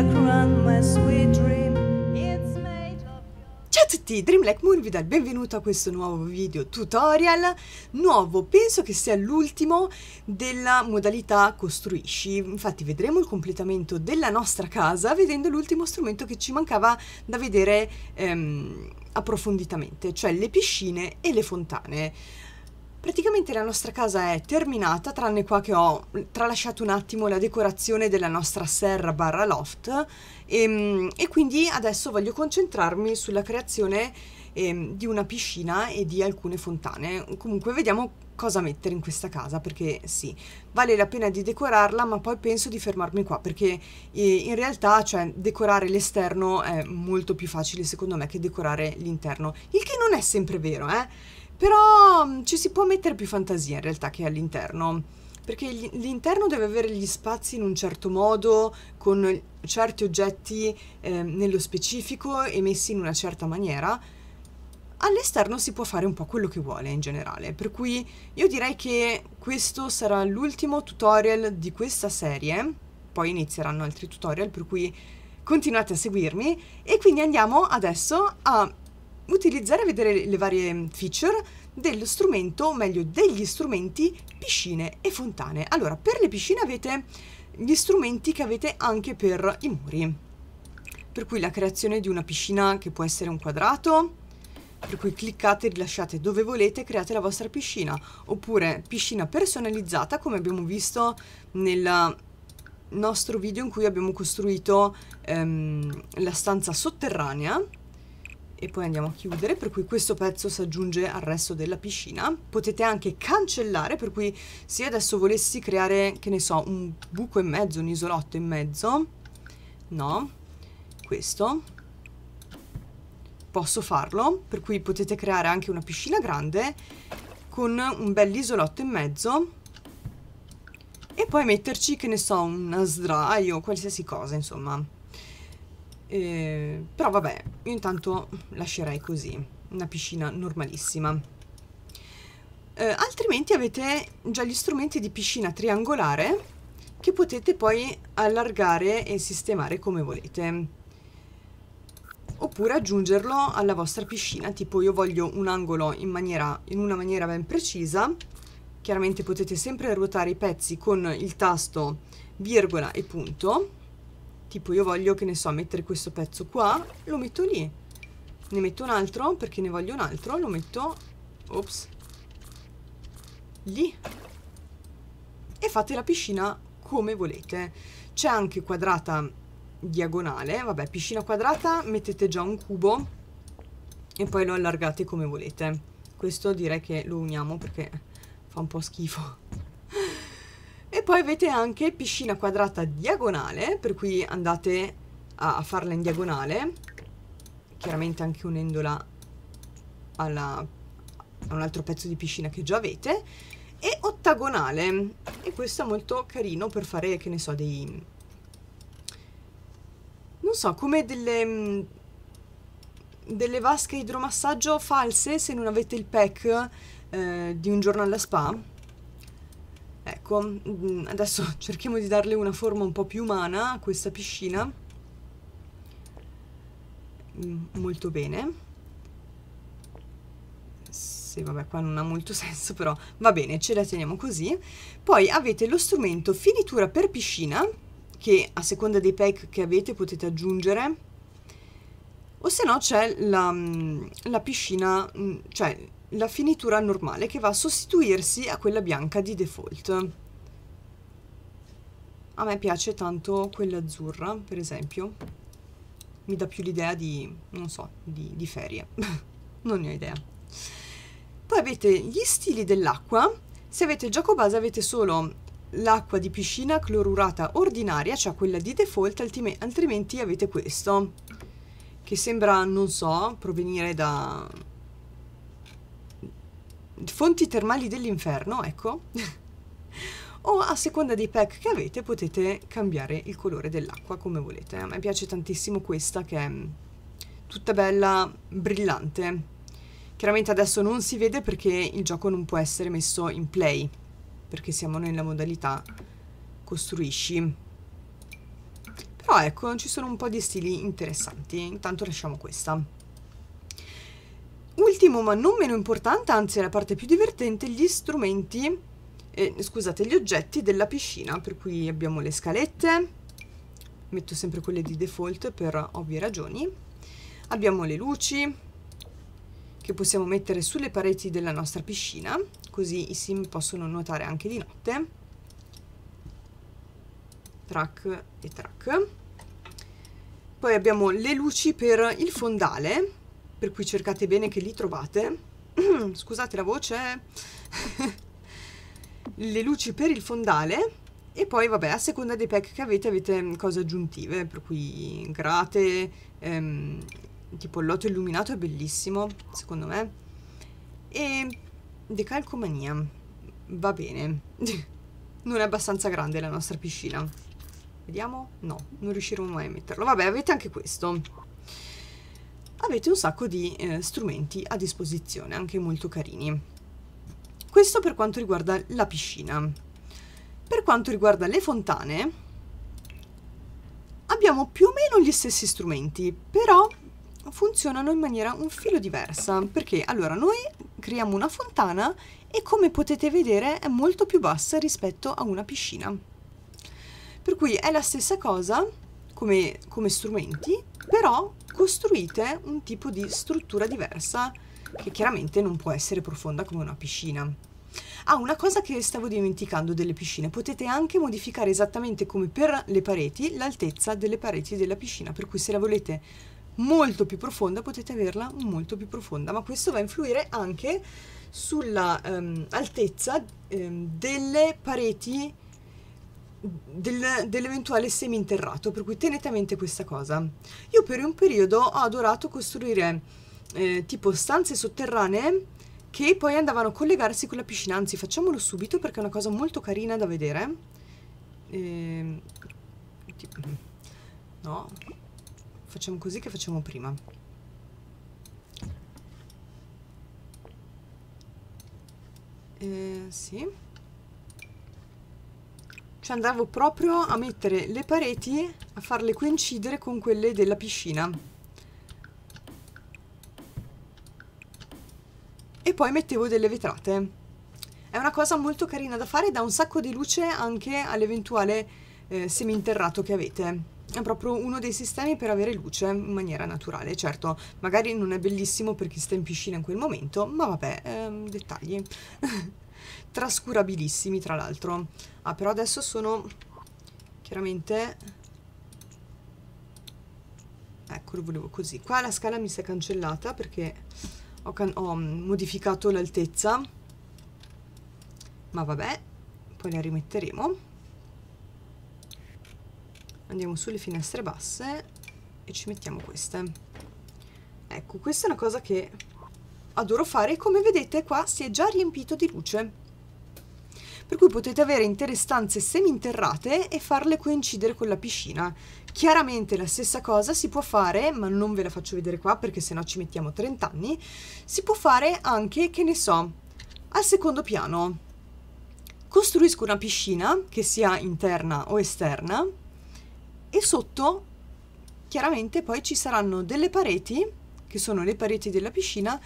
Ciao a tutti, Dreamlike Moon vi dà il benvenuto a questo nuovo video tutorial, nuovo, penso che sia l'ultimo della modalità costruisci, infatti vedremo il completamento della nostra casa vedendo l'ultimo strumento che ci mancava da vedere ehm, approfonditamente, cioè le piscine e le fontane. Praticamente la nostra casa è terminata, tranne qua che ho tralasciato un attimo la decorazione della nostra serra barra loft e, ehm, e quindi adesso voglio concentrarmi sulla creazione eh, di una piscina e di alcune fontane. Comunque vediamo cosa mettere in questa casa perché sì, vale la pena di decorarla ma poi penso di fermarmi qua perché eh, in realtà cioè, decorare l'esterno è molto più facile secondo me che decorare l'interno, il che non è sempre vero eh però mm, ci si può mettere più fantasia in realtà che all'interno, perché l'interno deve avere gli spazi in un certo modo, con certi oggetti eh, nello specifico e messi in una certa maniera. All'esterno si può fare un po' quello che vuole in generale, per cui io direi che questo sarà l'ultimo tutorial di questa serie, poi inizieranno altri tutorial, per cui continuate a seguirmi e quindi andiamo adesso a utilizzare e vedere le varie mm, feature dello strumento, o meglio degli strumenti piscine e fontane. Allora, per le piscine avete gli strumenti che avete anche per i muri. Per cui la creazione di una piscina che può essere un quadrato, per cui cliccate e rilasciate dove volete, create la vostra piscina, oppure piscina personalizzata come abbiamo visto nel nostro video in cui abbiamo costruito ehm, la stanza sotterranea, e poi andiamo a chiudere, per cui questo pezzo si aggiunge al resto della piscina. Potete anche cancellare, per cui se adesso volessi creare, che ne so, un buco in mezzo, un isolotto in mezzo, no, questo, posso farlo, per cui potete creare anche una piscina grande con un bel isolotto in mezzo e poi metterci, che ne so, una sdraio, qualsiasi cosa, insomma eh, però vabbè io intanto lascerei così una piscina normalissima eh, altrimenti avete già gli strumenti di piscina triangolare che potete poi allargare e sistemare come volete oppure aggiungerlo alla vostra piscina tipo io voglio un angolo in, maniera, in una maniera ben precisa chiaramente potete sempre ruotare i pezzi con il tasto virgola e punto Tipo io voglio, che ne so, mettere questo pezzo qua, lo metto lì. Ne metto un altro perché ne voglio un altro, lo metto... Ops. Lì. E fate la piscina come volete. C'è anche quadrata diagonale, vabbè, piscina quadrata mettete già un cubo e poi lo allargate come volete. Questo direi che lo uniamo perché fa un po' schifo poi avete anche piscina quadrata diagonale, per cui andate a farla in diagonale, chiaramente anche unendola alla, a un altro pezzo di piscina che già avete, e ottagonale, e questo è molto carino per fare, che ne so, dei... non so, come delle delle vasche idromassaggio false se non avete il pack eh, di un giorno alla spa Ecco, mm, adesso cerchiamo di darle una forma un po' più umana a questa piscina. Mm, molto bene. Sì, vabbè, qua non ha molto senso, però va bene, ce la teniamo così. Poi avete lo strumento finitura per piscina, che a seconda dei pack che avete potete aggiungere. O se no c'è la, mm, la piscina, cioè la finitura normale che va a sostituirsi a quella bianca di default. A me piace tanto quella azzurra, per esempio. Mi dà più l'idea di, non so, di, di ferie. non ne ho idea. Poi avete gli stili dell'acqua. Se avete il gioco base avete solo l'acqua di piscina clorurata ordinaria, cioè quella di default, altrimenti avete questo, che sembra, non so, provenire da fonti termali dell'inferno, ecco, o a seconda dei pack che avete potete cambiare il colore dell'acqua come volete. A me piace tantissimo questa che è mm, tutta bella, brillante. Chiaramente adesso non si vede perché il gioco non può essere messo in play, perché siamo nella modalità costruisci. Però ecco, ci sono un po' di stili interessanti, intanto lasciamo questa. Ultimo ma non meno importante, anzi la parte più divertente, gli strumenti, eh, scusate, gli oggetti della piscina, per cui abbiamo le scalette, metto sempre quelle di default per ovvie ragioni, abbiamo le luci che possiamo mettere sulle pareti della nostra piscina, così i sim possono nuotare anche di notte, track e track. Poi abbiamo le luci per il fondale, per cui cercate bene che li trovate. Scusate la voce. le luci per il fondale e poi vabbè a seconda dei pack che avete avete mm, cose aggiuntive per cui grate ehm, tipo il lotto illuminato è bellissimo secondo me e decalcomania va bene non è abbastanza grande la nostra piscina vediamo no non riusciremo mai a metterlo vabbè avete anche questo avete un sacco di eh, strumenti a disposizione, anche molto carini. Questo per quanto riguarda la piscina. Per quanto riguarda le fontane, abbiamo più o meno gli stessi strumenti, però funzionano in maniera un filo diversa, perché allora noi creiamo una fontana e come potete vedere è molto più bassa rispetto a una piscina. Per cui è la stessa cosa come, come strumenti, però costruite un tipo di struttura diversa che chiaramente non può essere profonda come una piscina. Ah, una cosa che stavo dimenticando delle piscine, potete anche modificare esattamente come per le pareti l'altezza delle pareti della piscina, per cui se la volete molto più profonda potete averla molto più profonda, ma questo va a influire anche sulla um, altezza um, delle pareti del, dell'eventuale seminterrato, per cui tenete a mente questa cosa. Io per un periodo ho adorato costruire eh, tipo stanze sotterranee che poi andavano a collegarsi con la piscina, anzi facciamolo subito perché è una cosa molto carina da vedere. Eh, no, facciamo così che facciamo prima. Eh, sì. Cioè andavo proprio a mettere le pareti, a farle coincidere con quelle della piscina. E poi mettevo delle vetrate. È una cosa molto carina da fare, dà un sacco di luce anche all'eventuale eh, seminterrato che avete è proprio uno dei sistemi per avere luce in maniera naturale. Certo, magari non è bellissimo per chi sta in piscina in quel momento, ma vabbè, ehm, dettagli. trascurabilissimi tra l'altro. Ah, però adesso sono chiaramente... Ecco, lo volevo così. Qua la scala mi si è cancellata perché ho, can ho mm, modificato l'altezza. Ma vabbè, poi la rimetteremo. Andiamo sulle finestre basse e ci mettiamo queste. Ecco, questa è una cosa che adoro fare come vedete qua si è già riempito di luce. Per cui potete avere intere stanze seminterrate e farle coincidere con la piscina. Chiaramente la stessa cosa si può fare, ma non ve la faccio vedere qua perché sennò ci mettiamo 30 anni, si può fare anche, che ne so, al secondo piano. Costruisco una piscina, che sia interna o esterna, e sotto chiaramente poi ci saranno delle pareti, che sono le pareti della piscina,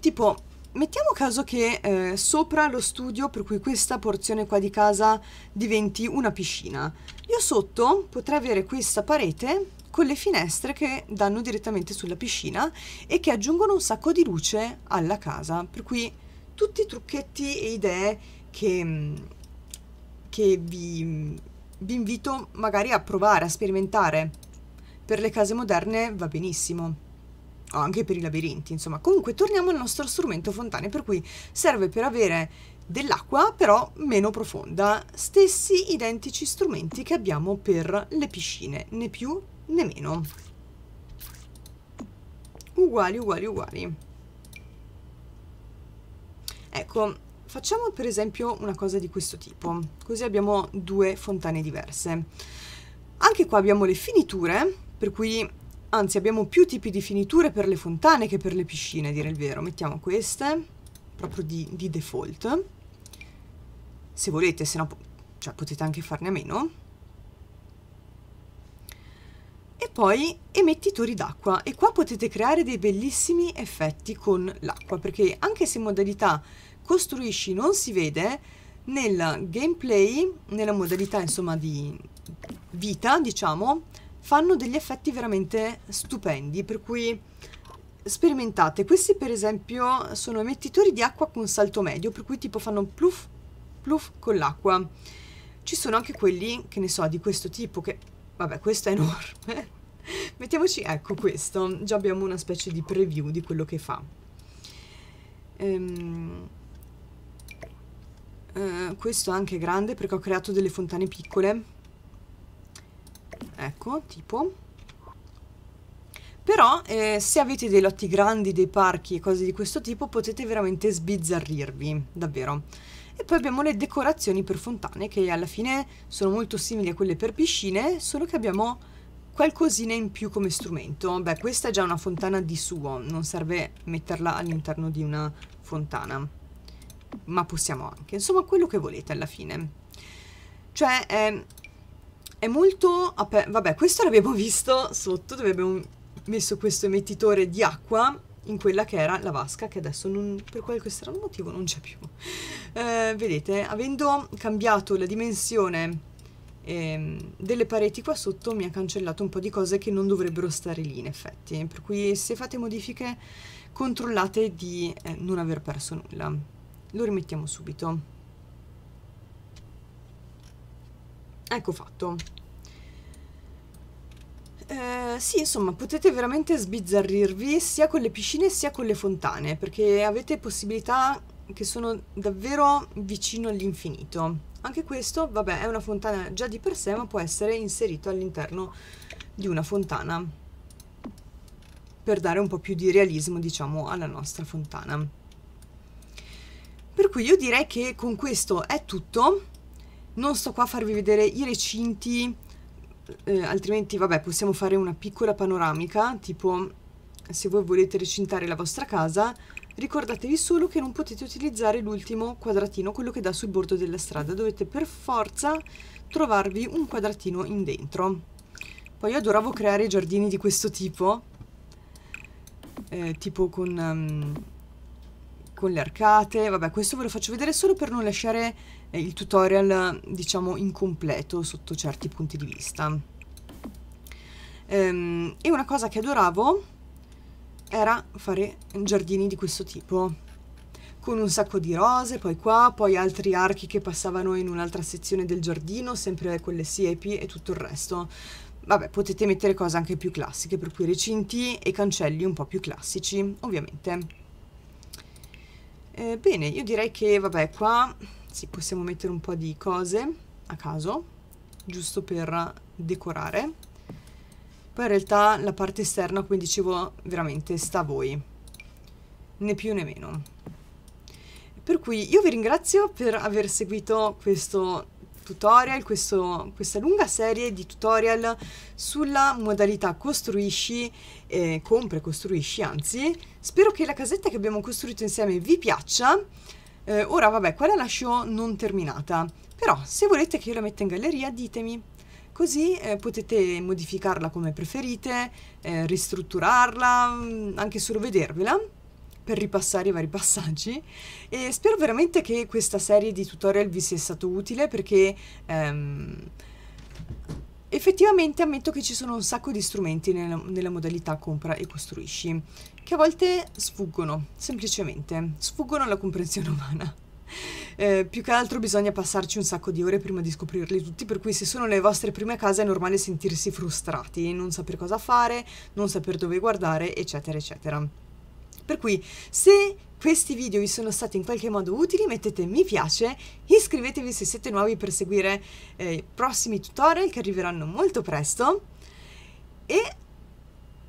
tipo, mettiamo caso che eh, sopra lo studio, per cui questa porzione qua di casa diventi una piscina, io sotto potrei avere questa parete con le finestre che danno direttamente sulla piscina e che aggiungono un sacco di luce alla casa, per cui tutti i trucchetti e idee che, mm, che vi, mm, vi invito magari a provare, a sperimentare. Per le case moderne va benissimo o anche per i labirinti, insomma. Comunque torniamo al nostro strumento fontane, per cui serve per avere dell'acqua però meno profonda, stessi identici strumenti che abbiamo per le piscine, né più né meno. Uguali, uguali, uguali. Ecco, facciamo per esempio una cosa di questo tipo, così abbiamo due fontane diverse. Anche qua abbiamo le finiture, per cui Anzi, abbiamo più tipi di finiture per le fontane che per le piscine, a dire il vero. Mettiamo queste, proprio di, di default. Se volete, se no cioè, potete anche farne a meno. E poi emettitori d'acqua. E qua potete creare dei bellissimi effetti con l'acqua, perché anche se in modalità costruisci non si vede, nel gameplay, nella modalità insomma di vita, diciamo, fanno degli effetti veramente stupendi, per cui sperimentate. Questi per esempio sono emettitori di acqua con salto medio, per cui tipo fanno pluff, pluff con l'acqua. Ci sono anche quelli, che ne so, di questo tipo, che vabbè questo è enorme. Mettiamoci, ecco questo, già abbiamo una specie di preview di quello che fa. Ehm... Eh, questo anche è grande perché ho creato delle fontane piccole ecco, tipo. Però eh, se avete dei lotti grandi, dei parchi e cose di questo tipo potete veramente sbizzarrirvi, davvero. E poi abbiamo le decorazioni per fontane che alla fine sono molto simili a quelle per piscine, solo che abbiamo qualcosina in più come strumento. Beh, questa è già una fontana di suo, non serve metterla all'interno di una fontana. Ma possiamo anche, insomma, quello che volete alla fine. Cioè, eh, è molto aperto. Vabbè, questo l'abbiamo visto sotto dove abbiamo messo questo emettitore di acqua in quella che era la vasca che adesso non, per qualche strano motivo non c'è più. Eh, vedete, avendo cambiato la dimensione ehm, delle pareti qua sotto mi ha cancellato un po' di cose che non dovrebbero stare lì in effetti, per cui se fate modifiche controllate di eh, non aver perso nulla. Lo rimettiamo subito. ecco fatto eh, sì, insomma, potete veramente sbizzarrirvi sia con le piscine sia con le fontane, perché avete possibilità che sono davvero vicino all'infinito. Anche questo, vabbè, è una fontana già di per sé, ma può essere inserito all'interno di una fontana per dare un po' più di realismo, diciamo, alla nostra fontana. Per cui io direi che con questo è tutto non sto qua a farvi vedere i recinti, eh, altrimenti vabbè possiamo fare una piccola panoramica, tipo se voi volete recintare la vostra casa, ricordatevi solo che non potete utilizzare l'ultimo quadratino, quello che dà sul bordo della strada, dovete per forza trovarvi un quadratino in dentro. Poi io adoravo creare giardini di questo tipo, eh, tipo con... Um, con le arcate. Vabbè, questo ve lo faccio vedere solo per non lasciare eh, il tutorial, diciamo, incompleto sotto certi punti di vista. Ehm, e una cosa che adoravo era fare giardini di questo tipo con un sacco di rose, poi qua, poi altri archi che passavano in un'altra sezione del giardino, sempre con le siepi e tutto il resto. Vabbè, potete mettere cose anche più classiche, per cui recinti e cancelli un po' più classici, ovviamente. Eh, bene, io direi che, vabbè, qua sì, possiamo mettere un po' di cose a caso, giusto per decorare. Poi in realtà la parte esterna, come dicevo, veramente sta a voi. Né più né meno. Per cui io vi ringrazio per aver seguito questo tutorial, questo, questa lunga serie di tutorial sulla modalità costruisci, eh, compra e costruisci anzi. Spero che la casetta che abbiamo costruito insieme vi piaccia. Eh, ora vabbè, quella lascio non terminata, però se volete che io la metta in galleria ditemi. Così eh, potete modificarla come preferite, eh, ristrutturarla, mm, anche solo vedervela per ripassare i vari passaggi e spero veramente che questa serie di tutorial vi sia stato utile perché ehm, effettivamente ammetto che ci sono un sacco di strumenti nella, nella modalità compra e costruisci che a volte sfuggono, semplicemente, sfuggono alla comprensione umana. Eh, più che altro bisogna passarci un sacco di ore prima di scoprirli tutti, per cui se sono le vostre prime case è normale sentirsi frustrati, non saper cosa fare, non saper dove guardare, eccetera, eccetera. Per cui se questi video vi sono stati in qualche modo utili, mettete mi piace, iscrivetevi se siete nuovi per seguire eh, i prossimi tutorial che arriveranno molto presto e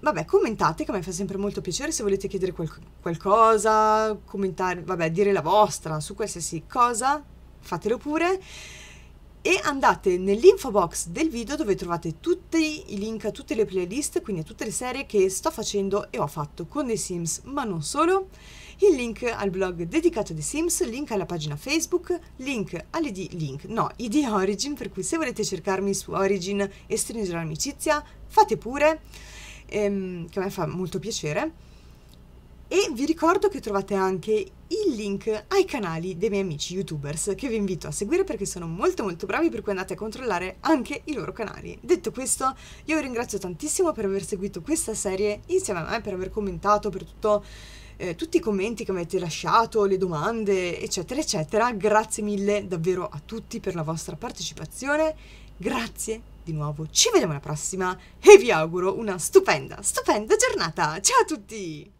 vabbè, commentate che a me fa sempre molto piacere se volete chiedere qual qualcosa, commentare, vabbè, dire la vostra su qualsiasi cosa, fatelo pure e andate nell'info box del video dove trovate tutti i link a tutte le playlist, quindi a tutte le serie che sto facendo e ho fatto con The Sims, ma non solo, il link al blog dedicato a The Sims, link alla pagina Facebook, link all'ID Link, no, ID Origin, per cui se volete cercarmi su Origin e stringere l'amicizia, fate pure, ehm, che a me fa molto piacere. E vi ricordo che trovate anche il link ai canali dei miei amici youtubers che vi invito a seguire perché sono molto molto bravi per cui andate a controllare anche i loro canali. Detto questo io vi ringrazio tantissimo per aver seguito questa serie insieme a me, per aver commentato, per tutto, eh, tutti i commenti che mi avete lasciato, le domande eccetera eccetera. Grazie mille davvero a tutti per la vostra partecipazione. Grazie di nuovo, ci vediamo alla prossima e vi auguro una stupenda, stupenda giornata. Ciao a tutti!